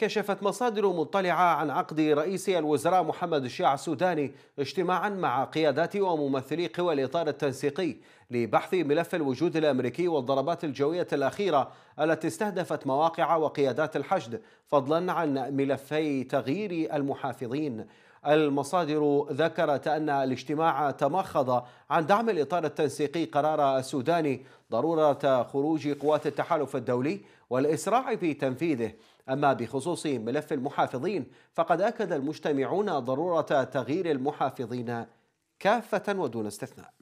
كشفت مصادر مطلعة عن عقد رئيس الوزراء محمد الشيع السوداني اجتماعا مع قيادات وممثلي قوى الإطار التنسيقي لبحث ملف الوجود الأمريكي والضربات الجوية الأخيرة التي استهدفت مواقع وقيادات الحشد فضلا عن ملفي تغيير المحافظين المصادر ذكرت أن الاجتماع تمخض عن دعم الإطار التنسيقي قرار السوداني ضرورة خروج قوات التحالف الدولي والإسراع في تنفيذه أما بخصوص ملف المحافظين فقد أكد المجتمعون ضرورة تغيير المحافظين كافة ودون استثناء